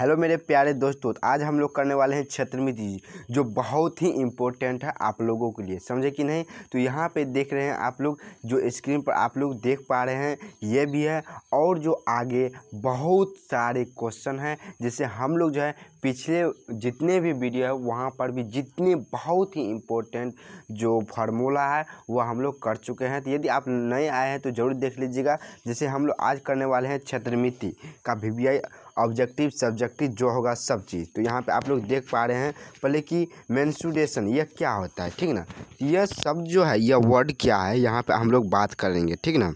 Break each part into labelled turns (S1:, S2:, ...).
S1: hello मेरे प्यारे दोस्तों तो आज हम लोग करने वाले हैं क्षेत्रमिति जो बहुत ही इम्पोर्टेंट है आप लोगों के लिए समझे कि नहीं तो यहाँ पे देख रहे हैं आप लोग जो स्क्रीन पर आप लोग देख पा रहे हैं ये भी है और जो आगे बहुत सारे क्वेश्चन हैं जिसे हम लोग जो है पिछले जितने भी वीडियो है वहाँ पर भी जितने बहुत ही इम्पोर्टेंट जो फार्मूला है वह हम लोग कर चुके हैं तो यदि आप नए आए हैं तो ज़रूर देख लीजिएगा जैसे हम लोग आज करने वाले हैं छत्रमिति का वी ऑब्जेक्टिव सब्जेक्टिव जो होगा सब चीज़ तो यहाँ पे आप लोग देख पा रहे हैं पहले कि मैंसुरेशन यह क्या होता है ठीक ना यह शब्द जो है यह वर्ड क्या है यहाँ पे हम लोग बात करेंगे ठीक ना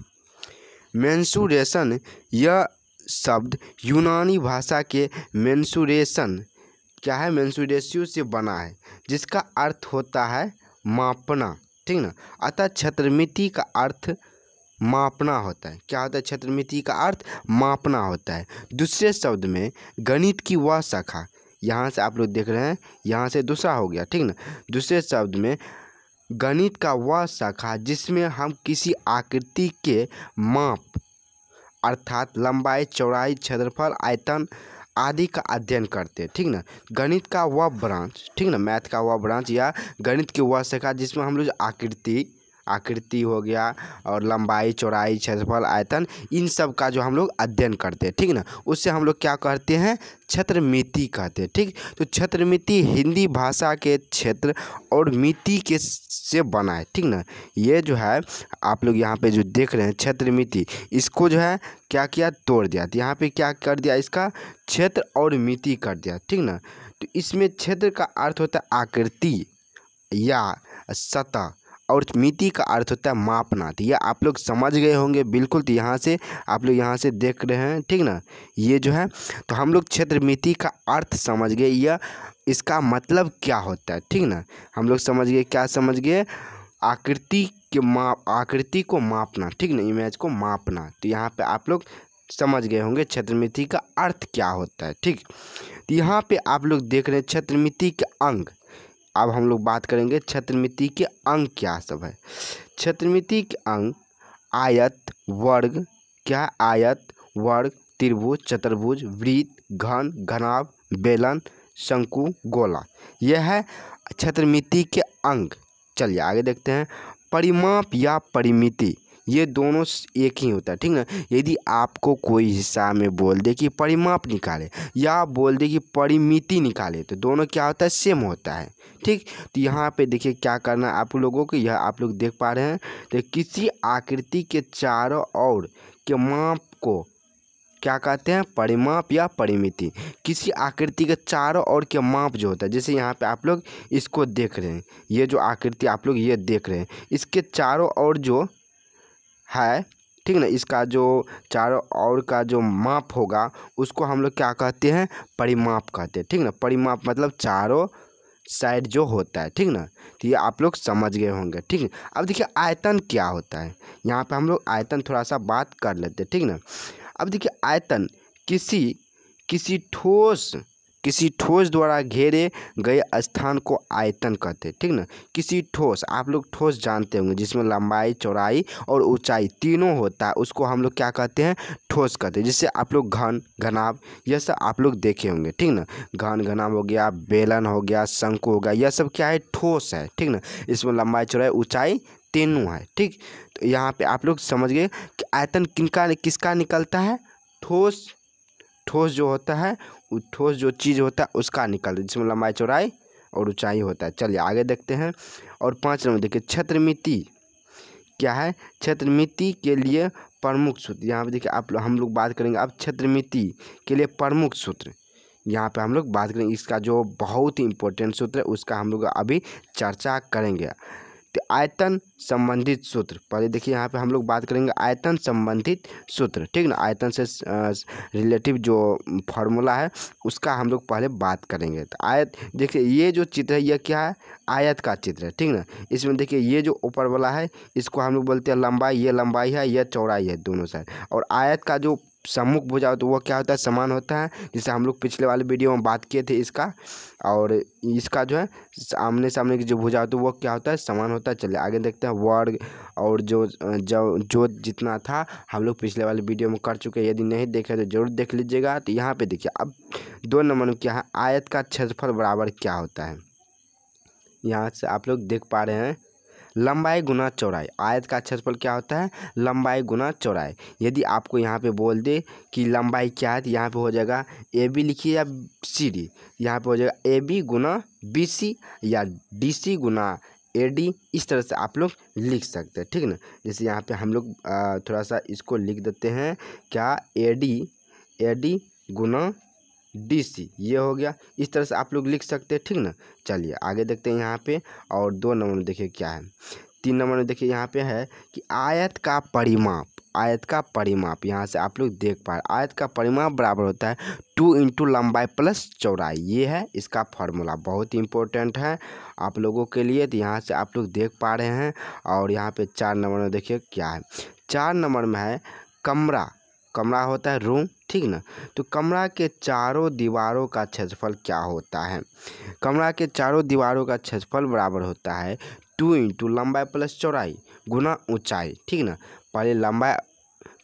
S1: मैंसूरेशन यह शब्द यूनानी भाषा के मैंसुरेशन क्या है मैंसूरेस्यू से बना है जिसका अर्थ होता है मापना ठीक ना अतः छत्रमिति का अर्थ मापना होता है क्या होता है क्षेत्रमिति का अर्थ मापना होता है दूसरे शब्द में गणित की वह शाखा यहाँ से आप लोग देख रहे हैं यहाँ से दूसरा हो गया ठीक ना दूसरे शब्द में गणित का वह शाखा जिसमें हम किसी आकृति के माप अर्थात लंबाई चौड़ाई क्षेत्रफल आयतन आदि का अध्ययन करते हैं ठीक ना गणित का वह ब्रांच ठीक ना मैथ का वह ब्रांच या गणित की वह शाखा जिसमें हम लोग आकृति आकृति हो गया और लंबाई चौड़ाई क्षेत्रफल आयतन इन सब का जो हम लोग अध्ययन करते हैं ठीक ना उससे हम लोग क्या कहते हैं क्षेत्रमिति कहते हैं ठीक तो क्षेत्रमिति हिंदी भाषा के क्षेत्र और मिति के से बना है ठीक ना ये जो है आप लोग यहाँ पे जो देख रहे हैं क्षेत्रमिति इसको जो है क्या किया तोड़ दिया तो यहाँ पे क्या कर दिया इसका क्षेत्र और मिति कर दिया ठीक ना तो इसमें क्षेत्र का अर्थ होता है आकृति या सतह और मिति का अर्थ होता है मापना तो ये आप लोग समझ गए होंगे बिल्कुल तो यहाँ से आप लोग यहाँ से देख रहे हैं ठीक ना ये जो है तो हम लोग क्षेत्र मिति का अर्थ समझ गए यह इसका मतलब क्या होता है ठीक ना हम लोग समझ गए क्या समझ गए आकृति के माप आकृति को मापना ठीक ना इमेज को मापना तो यहाँ पर आप लोग समझ गए होंगे क्षेत्रमिति का अर्थ क्या होता है ठीक तो यहाँ पे आप लोग देख रहे हैं क्षेत्रमिति के अंग अब हम लोग बात करेंगे क्षत्रमिति के अंग क्या सब है क्षत्रमिति के अंग आयत वर्ग क्या आयत वर्ग त्रिभुज चतुर्भुज वृत्त घन घनाव बेलन शंकु गोला यह है क्षत्रमिति के अंग चलिए आगे देखते हैं परिमाप या परिमिति ये दोनों एक ही होता है ठीक है यदि आपको कोई हिस्सा में बोल दे कि परिमाप निकाले या बोल दे कि परिमिति निकाले तो दोनों क्या होता है सेम होता है ठीक तो यहाँ पे देखिए क्या करना आप लोगों को यह आप लोग देख पा रहे हैं तो किसी आकृति के चारों ओर के माप को क्या कहते हैं परिमाप या परिमिति किसी आकृति के चारों ओर के माप जो होता है जैसे यहाँ पे आप लोग इसको देख रहे हैं ये जो आकृति आप लोग ये देख रहे हैं इसके चारों ओर जो है ठीक ना इसका जो चारों ओर का जो माप होगा उसको हम लोग क्या कहते हैं परिमाप कहते हैं ठीक ना परिमाप मतलब चारों साइड जो होता है ठीक ना तो ये आप लोग समझ गए होंगे ठीक है अब देखिए आयतन क्या होता है यहाँ पे हम लोग आयतन थोड़ा सा बात कर लेते हैं ठीक ना अब देखिए आयतन किसी किसी ठोस किसी ठोस द्वारा घेरे गए स्थान को आयतन कहते हैं ठीक ना किसी ठोस आप लोग ठोस जानते होंगे जिसमें लंबाई चौड़ाई और ऊंचाई तीनों होता है उसको हम लोग क्या कहते हैं ठोस कहते हैं जिससे आप लोग घन घनाव यह सब आप लोग देखे होंगे ठीक ना घन घनाव हो गया बेलन हो गया शंकु हो गया यह सब क्या है ठोस है ठीक ना इसमें लंबाई चौड़ाई ऊँचाई तीनों है ठीक तो यहाँ पर आप लोग समझ गए कि आयतन किनका किसका निकलता है ठोस ठोस जो होता है वो ठोस जो चीज़ होता है उसका निकल जिसमें लंबाई चौड़ाई और ऊंचाई होता है चलिए आगे देखते हैं और पाँच नंबर देखिए मिति क्या है मिति के लिए प्रमुख सूत्र यहाँ पर देखिए आप हम लोग बात करेंगे अब मिति के लिए प्रमुख सूत्र यहाँ पे हम लोग बात करेंगे इसका जो बहुत ही इम्पोर्टेंट सूत्र है उसका हम लोग अभी चर्चा करेंगे आयतन संबंधित सूत्र पहले देखिए यहाँ पे हम लोग बात करेंगे आयतन संबंधित सूत्र ठीक ना आयतन से रिलेटिव जो फार्मूला है उसका हम लोग पहले बात करेंगे तो आयत देखिए ये जो चित्र है यह क्या है आयत का चित्र है ठीक ना इसमें देखिए ये जो ऊपर वाला है इसको हम लोग बोलते हैं लंबाई ये लंबाई है यह चौड़ाई है दोनों साइड और आयत का जो सम्मुख भुजा तो वह क्या होता है समान होता है जैसे हम लोग पिछले वाले वीडियो में बात किए थे इसका और इसका जो है आमने सामने की जो भुजा होती तो है वह क्या होता है समान होता है चलिए आगे देखते हैं वर्ग और जो जो जो जितना था हम लोग पिछले वाले वीडियो में कर चुके हैं यदि नहीं देखे तो जरूर देख लीजिएगा तो यहाँ पर देखिए अब दो नंबर में क्या है आयत का क्षेत्रफल बराबर क्या होता है यहाँ से आप लोग देख पा रहे हैं लंबाई गुना चौड़ाई आयत का क्षेत्रफल क्या होता है लंबाई गुना चौड़ाई यदि आपको यहाँ पे बोल दे कि लंबाई क्या है तो यहाँ पे हो जाएगा ए बी लिखिए या सी डी यहाँ पर हो जाएगा A B Guna B C या D C Guna A D इस तरह से आप लोग लिख सकते हैं ठीक ना जैसे यहाँ पे हम लोग थोड़ा सा इसको लिख देते हैं क्या ए डी ए डी गुना डी सी ये हो गया इस तरह से आप लोग लिख सकते हैं ठीक ना चलिए आगे देखते हैं यहाँ पे और दो नंबर में देखिए क्या है तीन नंबर में देखिए यहाँ पे है कि आयत का परिमाप आयत का परिमाप यहाँ से आप लोग देख पा रहे आयत का परिमाप बराबर होता है टू इंटू लंबाई प्लस चौड़ाई ये है इसका फार्मूला बहुत ही इंपॉर्टेंट है आप लोगों के लिए तो यहाँ से आप लोग देख पा रहे हैं और यहाँ पे चार नंबर में देखिए क्या है चार नंबर में है कमरा कमरा होता है रूम ठीक ना तो कमरा के चारों दीवारों का क्षेत्रफल क्या होता है कमरा के चारों दीवारों का क्षेत्रफल बराबर होता है टू इंटू लंबाई प्लस चौड़ाई गुना ऊंचाई ठीक ना पहले लंबाई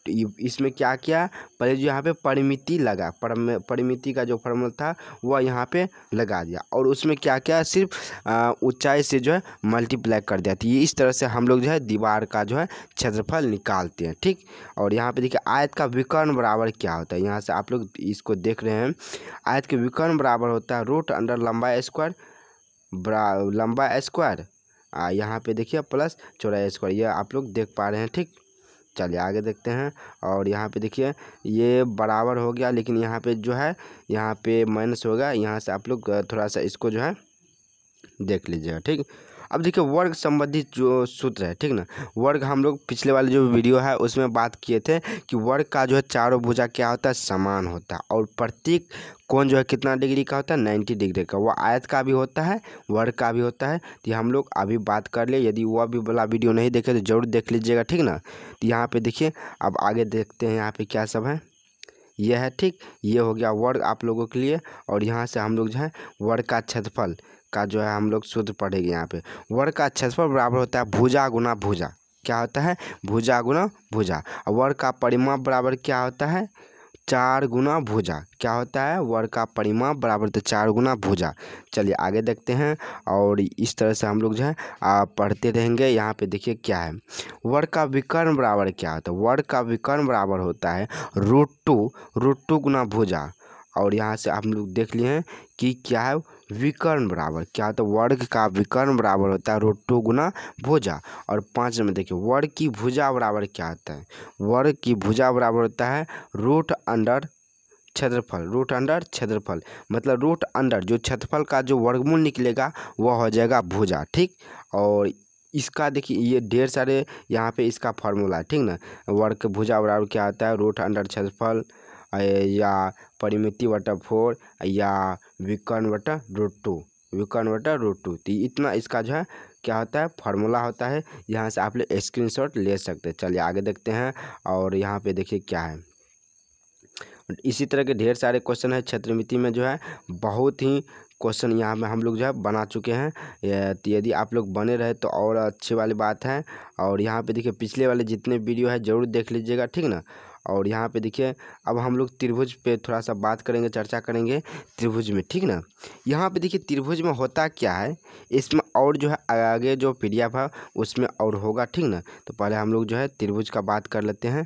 S1: इसमें क्या किया पहले जो यहाँ पे परिमिति लगा परिमिति का जो फॉर्मूल था वह यहाँ पे लगा दिया और उसमें क्या क्या सिर्फ ऊंचाई से जो है मल्टीप्लाई कर दिया थी तो इस तरह से हम लोग जो है दीवार का जो है क्षेत्रफल निकालते हैं ठीक और यहाँ पे देखिए आयत का विकर्ण बराबर क्या होता है यहाँ से आप लोग इसको देख रहे हैं आयत के विकर्ण बराबर होता है रूट अंडर लंबा स्क्वायर लंबा स्क्वायर यहाँ पे देखिए प्लस चौराया स्क्वायर ये आप लोग देख पा रहे हैं ठीक चलिए आगे देखते हैं और यहाँ पे देखिए ये बराबर हो गया लेकिन यहाँ पे जो है यहाँ पे माइनस होगा यहाँ से आप लोग थोड़ा सा इसको जो है देख लीजिएगा ठीक अब देखिए वर्ग संबंधित जो सूत्र है ठीक ना वर्ग हम लोग पिछले वाले जो वीडियो है उसमें बात किए थे कि वर्ग का जो है चारों भुजा क्या होता है समान होता है और प्रत्येक कौन जो है कितना डिग्री का होता है नाइन्टी डिग्री का वो आयत का भी होता है वर्ग का भी होता है तो हम लोग अभी बात कर ले यदि वह भी वाला वीडियो नहीं देखे तो ज़रूर देख लीजिएगा ठीक ना तो यहाँ पर देखिए अब आगे देखते हैं यहाँ पर क्या सब है यह है ठीक ये हो गया वर्ग आप लोगों के लिए और यहाँ से हम लोग जो है वर्ग का क्षेत्रफल का जो है हम लोग शुद्ध पढ़ेंगे यहाँ पर वर्ग का क्षेत्रफल बराबर होता है भूजा गुना भूजा क्या होता है भूजा गुना भूजा और वर्ग का परिमाप बराबर क्या होता है चार गुना भुजा क्या होता है वर्ग का परिमाप बराबर तो चार गुना भुजा चलिए आगे देखते हैं और इस तरह से हम लोग जो है पढ़ते रहेंगे यहाँ पे देखिए क्या है वर्ग का विकर्ण बराबर क्या होता तो है वर्ग का विकर्ण बराबर होता है रूट टू रूट टू गुना भुजा और यहाँ से हम लोग देख लिए हैं कि क्या है विकर्ण बराबर क्या होता तो है वर्ग का विकर्ण बराबर होता है रोटो गुना भुजा और पाँच में देखिए वर्ग की भुजा बराबर क्या होता है वर्ग की भुजा बराबर होता है रूट अंडर क्षेत्रफल रूट अंडर क्षेत्रफल मतलब रूट अंडर जो क्षेत्रफल का जो वर्गमूल निकलेगा वह हो जाएगा भुजा ठीक और इसका देखिए ये ढेर सारे यहाँ पे इसका फॉर्मूला है ठीक ना वर्ग भुजा बराबर क्या होता है रूट अंडर क्षेत्रफल या परिमिति वटा फोर या विकर्ण वटा रूट टू विकर्ण वटा रूट टू तो इतना इसका जो है क्या होता है फार्मूला होता है यहाँ से आप लोग स्क्रीन ले सकते हैं चलिए आगे देखते हैं और यहाँ पे देखिए क्या है इसी तरह के ढेर सारे क्वेश्चन है क्षेत्रमिति में जो है बहुत ही क्वेश्चन यहाँ में हम लोग जो है बना चुके हैं तो यदि आप लोग बने रहे तो और अच्छी वाली बात है और यहाँ पे देखिए पिछले वाले जितने वीडियो है ज़रूर देख लीजिएगा ठीक ना और यहाँ पे देखिए अब हम लोग त्रिभुज पे थोड़ा सा बात करेंगे चर्चा करेंगे त्रिभुज में ठीक ना यहाँ पे देखिए त्रिभुज में होता क्या है इसमें और जो है आगे जो पी है उसमें और होगा ठीक ना तो पहले हम लोग जो है त्रिभुज का बात कर लेते हैं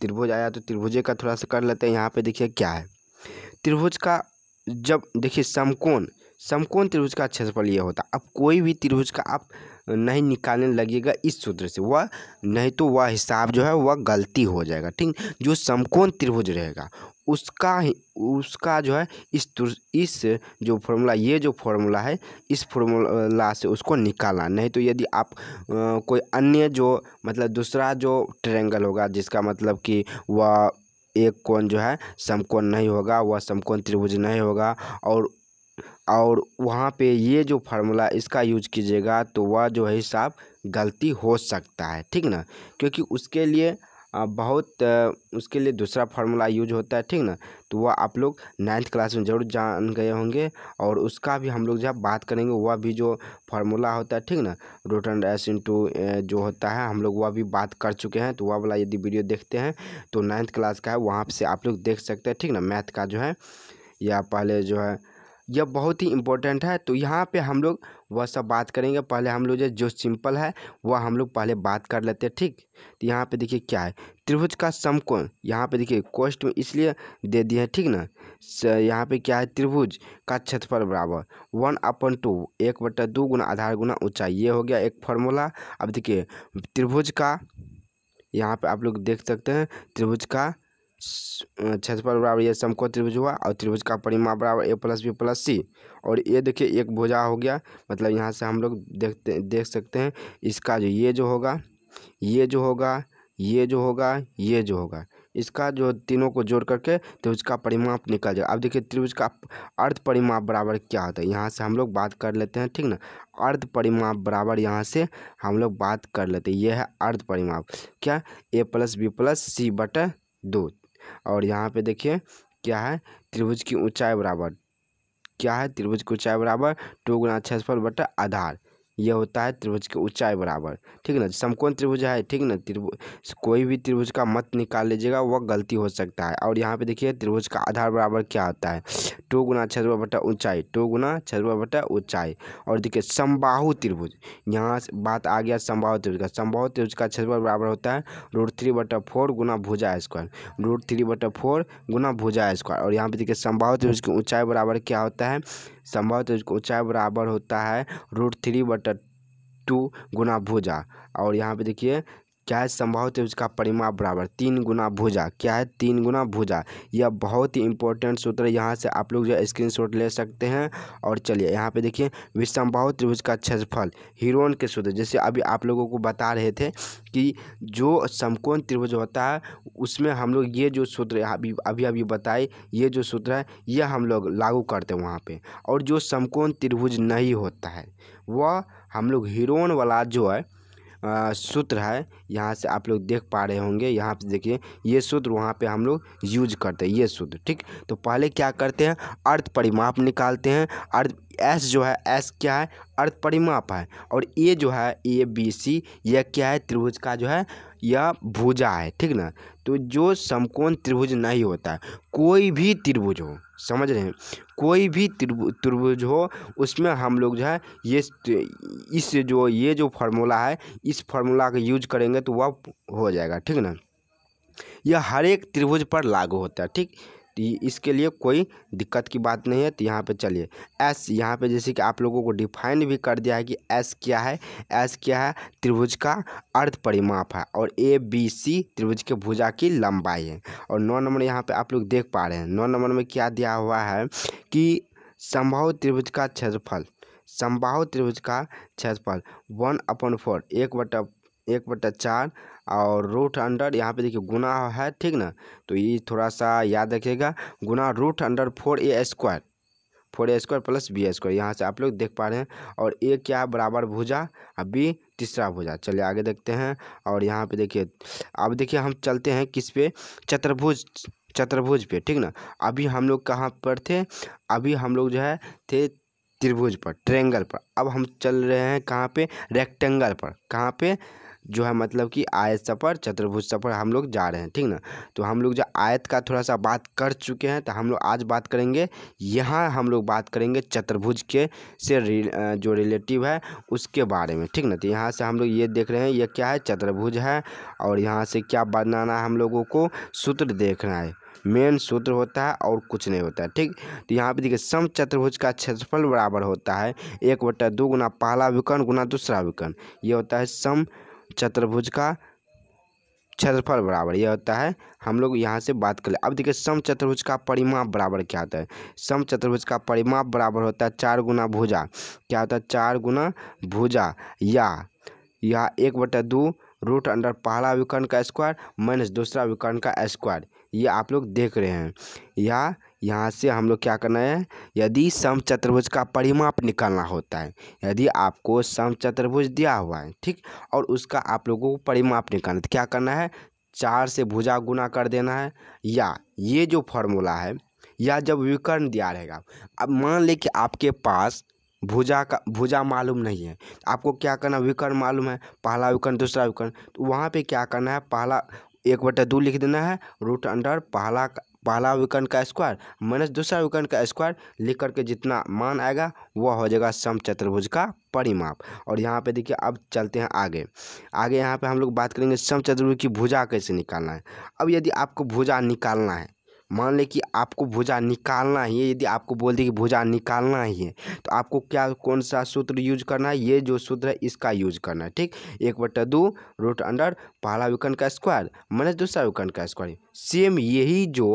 S1: त्रिभुज आया तो त्रिभुजे का थोड़ा सा कर लेते हैं यहाँ पर देखिए क्या है त्रिभुज का जब देखिए समकोण समकोण त्रिभुज का क्षेत्रफल ये होता अब कोई भी त्रिभुज का आप नहीं निकालने लगेगा इस सूत्र से वह नहीं तो वह हिसाब जो है वह गलती हो जाएगा ठीक जो समकोण त्रिभुज रहेगा उसका उसका जो है इस इस जो फॉर्मूला ये जो फॉर्मूला है इस फॉर्मूला से उसको निकालना नहीं तो यदि आप आ, कोई अन्य जो मतलब दूसरा जो ट्रेंगल होगा जिसका मतलब कि वह एक कोण जो है समकोण नहीं होगा वह समकोण त्रिभुज नहीं होगा और और वहाँ पे ये जो फार्मूला इसका यूज कीजिएगा तो वह जो है हिसाब गलती हो सकता है ठीक ना क्योंकि उसके लिए बहुत उसके लिए दूसरा फार्मूला यूज होता है ठीक ना तो वह आप लोग नाइन्थ क्लास में जरूर जान गए होंगे और उसका भी हम लोग जब बात करेंगे वह भी जो फार्मूला होता है ठीक ना रोट एंड एस इंटू जो होता है हम लोग वह भी बात कर चुके हैं तो वह वाला यदि वीडियो देखते हैं तो नाइन्थ क्लास का है वहाँ से आप लोग देख सकते हैं ठीक ना मैथ का जो है या पहले जो है यह बहुत ही इम्पोर्टेंट है तो यहाँ पे हम लोग वह सब बात करेंगे पहले हम लोग जो सिंपल है वह हम लोग पहले बात कर लेते हैं ठीक तो यहाँ पे देखिए क्या है त्रिभुज का समकोण यहाँ पे देखिए कोष्ट में इसलिए दे दिए हैं ठीक ना यहाँ पे क्या है त्रिभुज का क्षेत्रफल बराबर वन अपन टू एक बटा दो गुना आधार गुना ऊँचाई ये हो गया एक फॉर्मूला अब देखिए त्रिभुज का यहाँ पर आप लोग देख सकते हैं त्रिभुज का क्षेत्रफल बराबर ये समकोण त्रिभुज हुआ और त्रिभुज का परिमाप बराबर A plus B plus C और ये देखिए एक भुजा हो गया मतलब यहाँ से हम लोग देखते देख सकते हैं इसका जो ये जो होगा ये जो होगा ये जो होगा ये जो होगा इसका जो तीनों को जोड़ करके त्रिभुज का परिमाप निकल जाए अब देखिए त्रिभुज का अर्ध परिमाप बराबर क्या होता है यहाँ से हम लोग बात कर लेते हैं ठीक ना अर्ध परिमाप बराबर यहाँ से हम लोग बात कर लेते हैं ये है अर्ध परिमाप क्या A plus B plus C बटे दो और यहाँ पे देखिए क्या है त्रिभुज की ऊंचाई बराबर क्या है त्रिभुज की ऊंचाई बराबर टू गुना छः बटा आधार यह होता है त्रिभुज की ऊंचाई बराबर ठीक ना समकोण त्रिभुज है ठीक ना त्रिभुज कोई भी त्रिभुज का मत निकाल लीजिएगा वह गलती हो सकता है और यहाँ पे देखिए त्रिभुज का आधार बराबर क्या होता है टू गुना छः बटा ऊँचाई टू गुना छः बटा ऊँचाई और देखिए समबाहु त्रिभुज यहाँ से बात आ गया समबाहु त्रिभुज का समबाहु त्रिभुज का छः बराबर होता है रूट थ्री बटा फोर गुना भुजा स्क्वायर रूट थ्री बटा फोर गुना भुजा स्क्वायर और यहाँ पे देखिए समबाहु त्रिभुज की ऊँचाई बराबर क्या होता है संभवतः ऊंचाई बराबर होता है रूट थ्री बटा टू गुना भुजा और यहाँ पे देखिए क्या है संभव है तो उसका परिमाप बराबर तीन गुना भुजा क्या है तीन गुना भुजा यह बहुत ही इंपॉर्टेंट सूत्र यहाँ से आप लोग जो है स्क्रीनशॉट ले सकते हैं और चलिए यहाँ पे देखिए विसंभव त्रिभुज का क्षेत्रफल हीरोन के सूत्र जैसे अभी आप लोगों को बता रहे थे कि जो समकोण त्रिभुज होता है उसमें हम लोग ये जो सूत्र अभी अभी अभी बताए ये जो सूत्र है यह हम लोग लागू करते हैं वहाँ पर और जो समकोण त्रिभुज नहीं होता है वह हम लोग हीरोन वाला जो है सूत्र है यहाँ से आप लोग देख पा रहे होंगे यहाँ पे देखिए ये सूत्र वहाँ पे हम लोग यूज करते हैं ये सूत्र ठीक तो पहले क्या करते हैं अर्थ परिमाप निकालते हैं अर्थ एस जो है एस क्या है अर्थ परिमाप है और ये जो है ए बी सी यह क्या है त्रिभुज का जो है यह भुजा है ठीक ना तो जो समकोण त्रिभुज नहीं होता कोई भी त्रिभुज हो समझ रहे हैं कोई भी त्रिभुज हो उसमें हम लोग जो है ये इस जो ये जो फार्मूला है इस फार्मूला का यूज करेंगे तो वह हो जाएगा ठीक ना यह हर एक त्रिभुज पर लागू होता है ठीक तो इसके लिए कोई दिक्कत की बात नहीं है तो यहाँ पे चलिए एस यहाँ पे जैसे कि आप लोगों को डिफाइन भी कर दिया है कि एस क्या है एस क्या है त्रिभुज का अर्ध परिमाप है और ए बी सी त्रिभुज के भुजा की लंबाई है और नौ नंबर यहाँ पे आप लोग देख पा रहे हैं नौ नंबर में क्या दिया हुआ है कि संभव त्रिभुज का क्षेत्रफल संभाव त्रिभुज का क्षेत्रफल वन अपन फोर एक बटा एक बटा चार और रूट अंडर यहाँ पे देखिए गुना है ठीक ना तो ये थोड़ा सा याद रखिएगा गुना root under four A square four A square plus B square यहाँ से आप लोग देख पा रहे हैं और ए क्या है बराबर भुजा और बी तीसरा भुजा चलिए आगे देखते हैं और यहाँ पे देखिए अब देखिए हम चलते हैं किस पे चतुर्भुज चतुर्भुज पे ठीक ना अभी हम लोग कहाँ पर थे अभी हम लोग जो है थे त्रिभुज पर ट्रेंगल पर अब हम चल रहे हैं कहाँ पे रेक्टेंगल पर कहाँ पे जो है मतलब कि आयत सफ़र चतुर्भुज सफ़र हम लोग जा रहे हैं ठीक ना तो हम लोग जो आयत का थोड़ा सा बात कर चुके हैं तो हम लोग आज बात करेंगे यहाँ हम लोग बात करेंगे चतुर्भुज के से जो रिलेटिव है उसके बारे में ठीक ना तो यहाँ से हम लोग ये देख रहे हैं ये क्या है चतुर्भुज है और यहाँ से क्या बनाना है हम लोगों को सूत्र देखना है मेन सूत्र होता है और कुछ नहीं होता है ठीक तो यहाँ पे देखिए सम चतुर्भुज का क्षेत्रफल बराबर होता है एक बट्टा दो गुना पहला विकर्ण गुना दूसरा विकर्ण ये होता है सम चतुर्भुज का क्षेत्रफल बराबर यह होता है हम लोग यहाँ से बात कर ले अब देखिए सम चतुर्भुज का परिमाप बराबर क्या होता है सम चतुर्भुज का परिमाप बराबर होता है चार गुना भुजा क्या होता है चार गुना भुजा या यह एक बटा दो रूट अंडर पहला विकर्ण का स्क्वायर माइनस दूसरा विकर्ण का स्क्वायर ये आप लोग देख रहे हैं यह यहाँ से हम लोग क्या करना है यदि सम चतुर्भुज का परिमाप निकालना होता है यदि आपको सम चतुर्भुज दिया हुआ है ठीक और उसका आप लोगों को परिमाप निकालना है तो क्या करना है चार से भुजा गुना कर देना है या ये जो फॉर्मूला है या जब विकर्ण दिया रहेगा अब मान ले कि आपके पास भुजा का भुजा मालूम नहीं है तो आपको क्या करना विकर्ण मालूम है पहला विकर्ण दूसरा विकर्ण तो वहाँ पे क्या करना है पहला एक बटा दो लिख देना है रूट अंडर पहला पहला विकर्ण का स्क्वायर माइनस दूसरा विकर्ण का स्क्वायर लिख करके जितना मान आएगा वह हो जाएगा सम चतुर्भुज का परिमाप और यहाँ पे देखिए अब चलते हैं आगे आगे यहाँ पे हम लोग बात करेंगे सम चतुर्भुज की भुजा कैसे निकालना है अब यदि आपको भुजा निकालना है मान ले कि आपको भुजा निकालना ही है यदि आपको बोल दे कि भुजा निकालना ही है तो आपको क्या कौन सा सूत्र यूज करना है ये जो सूत्र है इसका यूज करना है ठीक एक बट्टा दो रूट अंडर पहला विकर्ण का स्क्वायर माइनस दूसरा विकर्ण का स्क्वायर सेम यही जो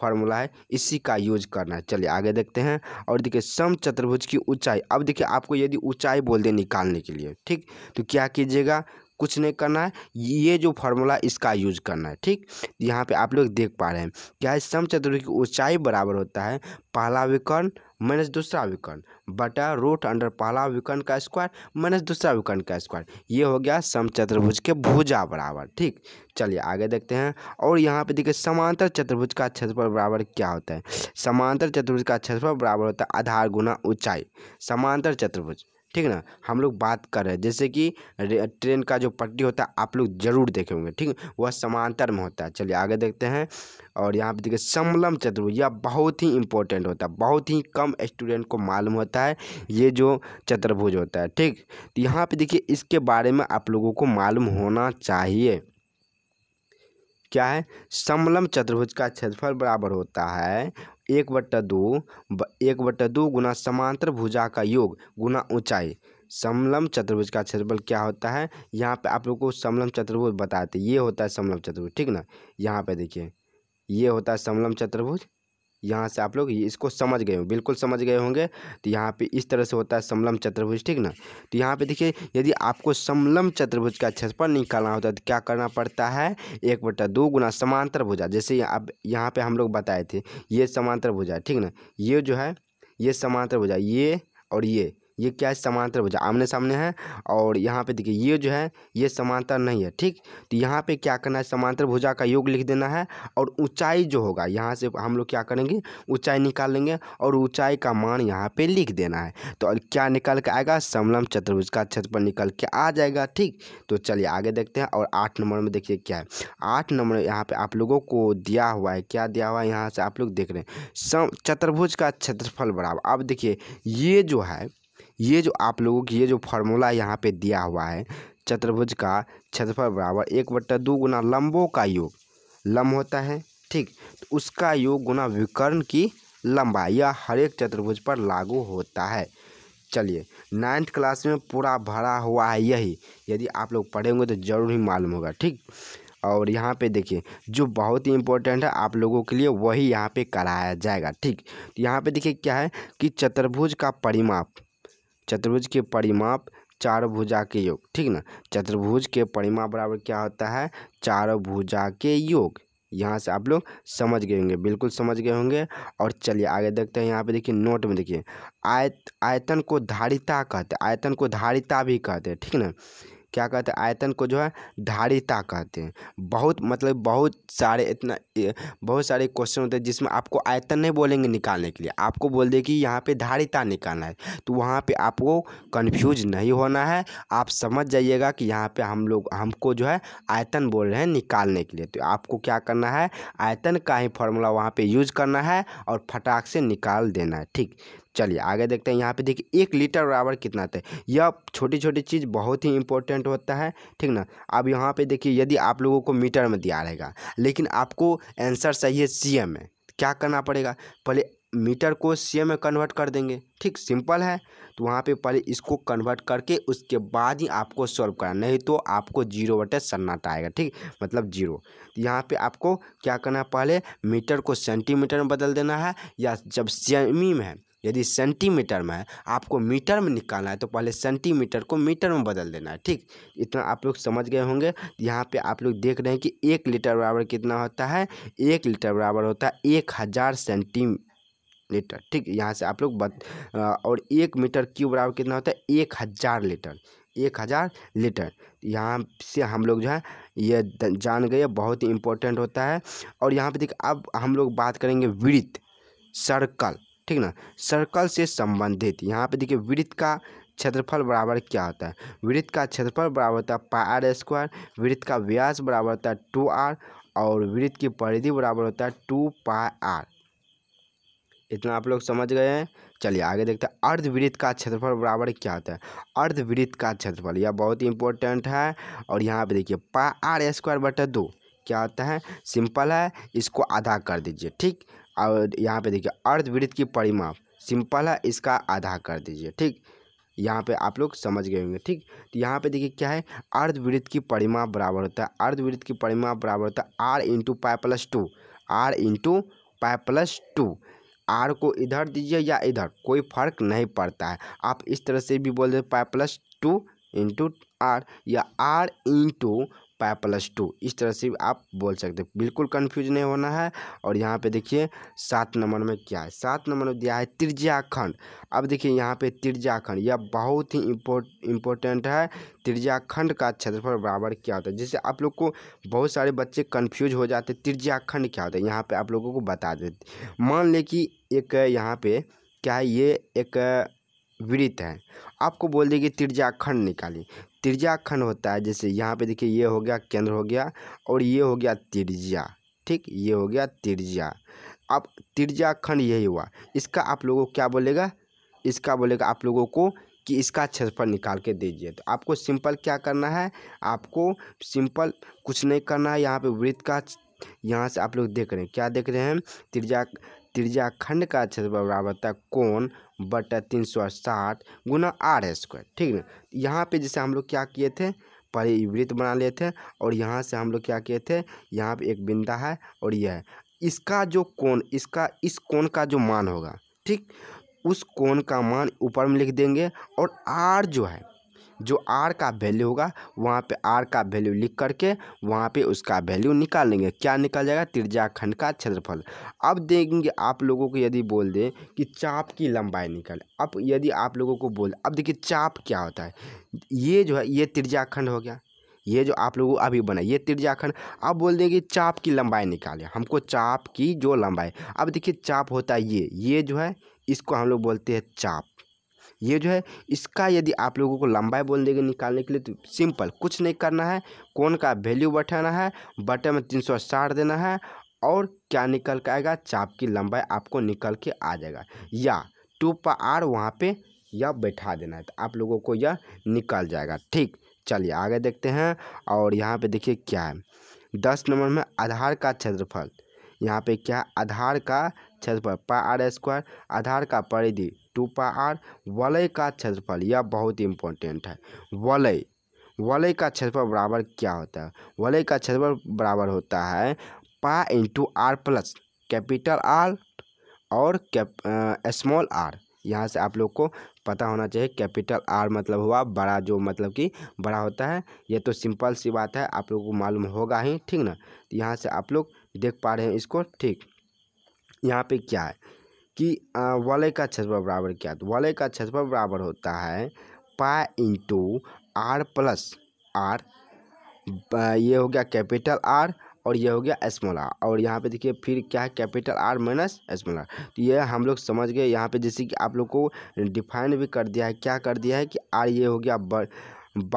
S1: फार्मूला है इसी का यूज करना है चलिए आगे देखते हैं और देखिए सम चतुर्भुज की ऊंचाई अब देखिए आपको यदि ऊंचाई बोल दे निकालने के लिए ठीक तो क्या कीजिएगा कुछ नहीं करना है ये जो फार्मूला इसका यूज करना है ठीक यहाँ पे आप लोग देख पा रहे हैं क्या है समचतुर्भुज की ऊंचाई बराबर होता है पहला विकर्ण माइनस दूसरा विकर्ण बटा रूट अंडर पहला विकर्ण का स्क्वायर माइनस दूसरा विकर्ण का स्क्वायर ये हो गया समचतुर्भुज के भुजा बराबर ठीक चलिए आगे देखते हैं और यहाँ पे देखिए समांतर चतुर्भुज का क्षेत्रफल बराबर क्या होता है समांतर चतुर्भुज का क्षेत्रफल बराबर होता है आधार गुना ऊंचाई समांतर चतुर्भुज ठीक ना हम लोग बात कर रहे हैं जैसे कि ट्रेन का जो पट्टी होता है आप लोग जरूर देखे होंगे ठीक वह समांतर में होता है चलिए आगे देखते हैं और यहाँ पे देखिए समलम चतुर्भुज यह बहुत ही इंपॉर्टेंट होता है बहुत ही कम स्टूडेंट को मालूम होता है ये जो चतुर्भुज होता है ठीक तो यहाँ पर देखिए इसके बारे में आप लोगों को मालूम होना चाहिए क्या है समलम चतुर्भुज का क्षेत्रफल बराबर होता है एक बट्ट दो एक बट्ट दो गुना समांतर भुजा का योग गुना ऊंचाई समलम चतुर्भुज का क्षेत्रफल क्या होता है यहाँ पे आप लोग को समलम चतुर्भुज बताते ये होता है समलम चतुर्भुज ठीक ना यहाँ पे देखिए ये होता है समलम चतुर्भुज यहाँ से आप लोग इसको समझ गए हो बिल्कुल समझ गए होंगे तो यहाँ पे इस तरह से होता है समलम चतुर्भुज ठीक ना तो यहाँ पे देखिए यदि आपको समलम चतुर्भुज का क्षेत्रफल निकालना होता है तो क्या करना पड़ता है एक बटा दो गुना समांतर भुजा जैसे आप यहाँ पे हम लोग बताए थे ये समांतर भुजा ठीक ना ये जो है ये समांतर भुजा ये और ये ये क्या है समांतर भुजा आमने सामने है और यहाँ पे देखिए ये जो है ये समांतर नहीं है ठीक तो यहाँ पे क्या करना है समांतर भुजा का योग लिख देना है और ऊंचाई जो होगा यहाँ से हम लोग क्या करेंगे ऊंचाई निकाल लेंगे और ऊंचाई का मान यहाँ पे लिख देना है तो क्या निकल के आएगा समलम चतुर्भुज का क्षेत्रफल निकल के आ जाएगा ठीक तो चलिए आगे देखते हैं और आठ नंबर में देखिए क्या है आठ नंबर यहाँ पर आप लोगों को दिया हुआ है क्या दिया हुआ है यहाँ से आप लोग देख रहे हैं सम चतुर्भुज का क्षेत्रफल बराबर अब देखिए ये जो है ये जो आप लोगों की ये जो फार्मूला यहाँ पे दिया हुआ है चतुर्भुज का क्षेत्रफल बराबर एक बट्टा दो गुना लंबों का योग लंब होता है ठीक तो उसका योग गुना विकर्ण की लंबाई यह हर एक चतुर्भुज पर लागू होता है चलिए नाइन्थ क्लास में पूरा भरा हुआ है यही यदि आप लोग पढ़ेंगे तो ज़रूर ही मालूम होगा ठीक और यहाँ पे देखिए जो बहुत ही इंपॉर्टेंट है आप लोगों के लिए वही यहाँ पे कराया जाएगा ठीक तो यहाँ पे देखिए क्या है कि चतुर्भुज का परिमाप चतुर्भुज के परिमाप चार भुजा के योग ठीक ना चतुर्भुज के परिमाप बराबर क्या होता है चार भुजा के योग यहाँ से आप लोग समझ गए होंगे बिल्कुल समझ गए होंगे और चलिए आगे देखते हैं यहाँ पे देखिए नोट में देखिए आयत आयतन को धारिता कहते हैं आयतन को धारिता भी कहते हैं ठीक ना क्या कहते हैं आयतन को जो है धारिता कहते हैं बहुत मतलब बहुत सारे इतना बहुत सारे क्वेश्चन होते हैं जिसमें आपको आयतन नहीं बोलेंगे निकालने के लिए आपको बोल दे कि यहाँ पे धारिता निकालना है तो वहाँ पे आपको कंफ्यूज नहीं होना है आप समझ जाइएगा कि यहाँ पे हम लोग हमको जो है आयतन बोल रहे हैं निकालने के लिए तो आपको क्या करना है आयतन का ही फॉर्मूला वहाँ पर यूज़ करना है और फटाक से निकाल देना है ठीक चलिए आगे देखते हैं यहाँ पे देखिए एक लीटर बराबर कितना था यह छोटी छोटी चीज़ बहुत ही इंपॉर्टेंट होता है ठीक ना अब यहाँ पे देखिए यदि आप लोगों को मीटर में दिया रहेगा लेकिन आपको आंसर चाहिए सी में क्या करना पड़ेगा पहले मीटर को सी में कन्वर्ट कर देंगे ठीक सिंपल है तो वहाँ पे पहले इसको कन्वर्ट करके उसके बाद ही आपको सॉल्व करना नहीं तो आपको जीरो बटे सन्नाटा आएगा ठीक मतलब जीरो तो यहाँ पे आपको क्या करना है पहले मीटर को सेंटीमीटर में बदल देना है या जब सेमी में है यदि सेंटीमीटर में आपको मीटर में निकालना है तो पहले सेंटीमीटर को मीटर में बदल देना है ठीक इतना आप लोग समझ गए होंगे यहाँ पे आप लोग देख रहे हैं कि एक लीटर बराबर कितना होता है एक लीटर बराबर होता है एक हज़ार सेंटी लीटर ठीक यहाँ से आप लोग बत और एक मीटर क्यूब बराबर कितना होता है एक हज़ार लीटर एक हज़ार लीटर यहाँ से हम लोग जो है ये जान गए बहुत ही इम्पोर्टेंट होता है और यहाँ पे देखिए अब हम लोग बात करेंगे वृत्त सर्कल ठीक ना सर्कल से संबंधित यहाँ पे देखिए वृत्त का क्षेत्रफल बराबर क्या होता है वृत्त का क्षेत्रफल बराबर होता है पाई आर स्क्वायर वृत्त का व्यास बराबर होता है टू आर और वृत्त की परिधि बराबर होता है टू पाई आर इतना आप लोग समझ गए हैं चलिए आगे देखते हैं अर्धवृत्त का क्षेत्रफल बराबर क्या होता है अर्धवृत्त का क्षेत्रफल यह बहुत इंपॉर्टेंट है और यहाँ पे देखिए पा आर स्क्वायर बटा दो क्या होता है सिंपल है इसको आधा कर दीजिए ठीक और यहाँ पे देखिए अर्धवृत्त की परिमाप सिंपल है इसका आधा कर दीजिए ठीक यहाँ पे आप लोग समझ गए होंगे ठीक तो यहाँ पे देखिए क्या है अर्धवृत्त की परिमाप बराबर होता है अर्धवृत्त की परिमाप बराबर होता है R into pi plus two R into pi plus two R को इधर दीजिए या इधर कोई फर्क नहीं पड़ता है आप इस तरह से भी बोल दें pi plus two into R या R into pi plus two इस तरह से आप बोल सकते हैं बिल्कुल कन्फ्यूज नहीं होना है और यहाँ पे देखिए सात नंबर में क्या है सात नंबर में दिया है त्रिज्याखंड अब देखिए यहाँ पे त्रिज्याखंड यह बहुत ही इम्पोर्टेंट है त्रिज्याखंड का क्षेत्रफल बराबर क्या होता है जिससे आप लोग को बहुत सारे बच्चे कन्फ्यूज हो जाते हैं त्रिज्याखंड क्या होता है यहाँ पर आप लोगों को बता देते मान लें कि एक यहाँ पे क्या है ये एक वृत्त है आपको बोल कि त्रिज्याखंड निकालिए त्रिज्या खंड होता है जैसे यहाँ पे देखिए ये हो गया केंद्र हो गया और ये हो गया त्रिज्या ठीक ये हो गया त्रिज्या अब त्रिज्या खंड यही हुआ इसका आप लोगों को क्या बोलेगा इसका बोलेगा आप लोगों को कि इसका क्षेत्रफल निकाल के दीजिए तो आपको सिंपल क्या करना है आपको सिंपल कुछ नहीं करना है यहाँ पर वृत्त का यहाँ से आप लोग देख रहे हैं क्या देख रहे हैं तिरजा त्रिज्या खंड का क्षेत्रफल बराबर होता है कोण बटा तीन सौ साठ गुना आर स्क्वायर ठीक ना यहाँ पे जैसे हम लोग क्या किए थे पहले वृत्त बना लिए थे और यहाँ से हम लोग क्या किए थे यहाँ पे एक बिंदा है और यह है इसका जो कोण इसका इस कोण का जो मान होगा ठीक उस कोण का मान ऊपर में लिख देंगे और आर जो है जो आर का वैल्यू होगा वहाँ पे आर का वैल्यू लिख करके वहाँ पे उसका वैल्यू निकाल लेंगे क्या निकल जाएगा त्रिज्या खंड का क्षेत्रफल अब देखेंगे आप लोगों को यदि बोल दें कि चाप की लंबाई निकल अब यदि आप लोगों को बोल अब देखिए चाप क्या होता है ये जो है ये त्रिजाखंड हो गया ये जो आप लोगों अभी बना ये त्रिज्याखंड अब बोल दें कि चाप की लंबाई निकालें हमको चाप की जो लंबाई अब देखिए चाप होता है ये ये जो है इसको हम लोग बोलते हैं चाप ये जो है इसका यदि आप लोगों को लंबाई बोल देंगे निकालने के लिए तो सिंपल कुछ नहीं करना है कौन का वैल्यू बैठाना है बटन में तीन सौ साठ देना है और क्या निकल के आएगा चाप की लंबाई आपको निकल के आ जाएगा या टू पा आर वहाँ पर यह बैठा देना है तो आप लोगों को यह निकल जाएगा ठीक चलिए आगे देखते हैं और यहाँ पे देखिए क्या है दस नंबर में आधार का क्षेत्रफल यहाँ पे क्या आधार का क्षेत्रफल पा आर स्क्वायर आधार का परिधि टू पा आर वलय का क्षेत्रफल यह बहुत इंपॉर्टेंट है वलय वलय का क्षेत्रफल बराबर क्या होता है वलय का क्षेत्रफल बराबर होता है pi into R plus capital R और कैप स्मॉल आर यहाँ से आप लोग को पता होना चाहिए कैपिटल आर मतलब हुआ बड़ा जो मतलब कि बड़ा होता है ये तो सिंपल सी बात है आप लोग को मालूम होगा ही ठीक ना तो यहाँ से आप लोग देख पा रहे हैं इसको ठीक यहाँ पे क्या है कि वलय का क्षेत्रफल बराबर क्या है तो वलय का क्षेत्रफल बराबर होता है pi into R plus are ये हो गया कैपिटल आर और ये हो गया स्मॉल आर और यहाँ पे देखिए फिर क्या है capital R minus small R तो ये हम लोग समझ गए यहाँ पे जैसे कि आप लोग को डिफाइन भी कर दिया है क्या कर दिया है कि आर ये हो गया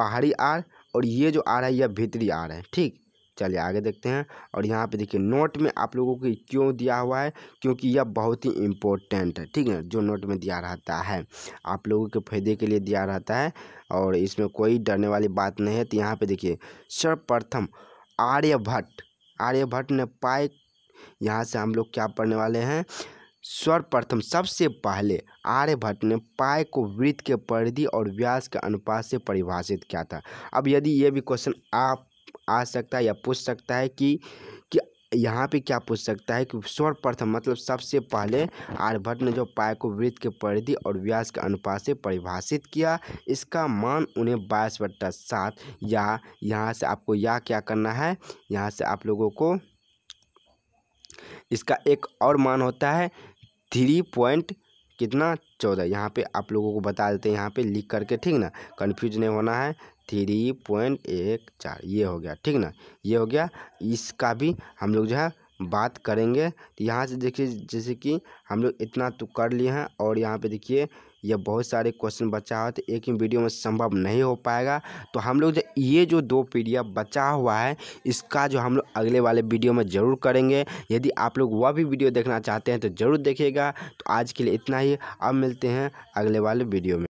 S1: बाहरी आर और ये जो आर है यह भीतरी आर है ठीक चलिए आगे देखते हैं और यहाँ पे देखिए नोट में आप लोगों को क्यों दिया हुआ है क्योंकि यह बहुत ही इम्पोर्टेंट है ठीक है जो नोट में दिया रहता है आप लोगों के फायदे के लिए दिया रहता है और इसमें कोई डरने वाली बात नहीं है तो यहाँ पर देखिए सर्वप्रथम आर्यभट्ट आर्यभट्ट ने पाए यहाँ से हम लोग क्या पढ़ने वाले हैं सर्वप्रथम सबसे पहले आर्यभट्ट ने पाए को वृत्त के परिधि और व्यास के अनुपात से परिभाषित किया था अब यदि ये भी क्वेश्चन आप आ सकता है या पूछ सकता है कि कि यहाँ पे क्या पूछ सकता है कि सर्वप्रथम मतलब सबसे पहले आर्यभट्ट ने जो पाए को वृत्त के परिधि और व्यास के अनुपात से परिभाषित किया इसका मान उन्हें बाईस बट्टा सात या यहाँ से आपको या क्या करना है यहाँ से आप लोगों को इसका एक और मान होता है थ्री पॉइंट कितना चौदह यहाँ पे आप लोगों को बता देते हैं यहाँ पे लिख करके ठीक ना कन्फ्यूज नहीं होना है थ्री पॉइंट एक चार ये हो गया ठीक ना ये हो गया इसका भी हम लोग जो है बात करेंगे तो यहाँ से देखिए जैसे कि हम लोग इतना तो कर लिए हैं और यहाँ पे देखिए यह बहुत सारे क्वेश्चन बचा हुआ तो एक ही वीडियो में संभव नहीं हो पाएगा तो हम लोग जो ये जो दो पीडीएफ बचा हुआ है इसका जो हम लोग अगले वाले वीडियो में ज़रूर करेंगे यदि आप लोग वह भी वीडियो देखना चाहते हैं तो ज़रूर देखिएगा तो आज के लिए इतना ही अब मिलते हैं अगले वाले वीडियो में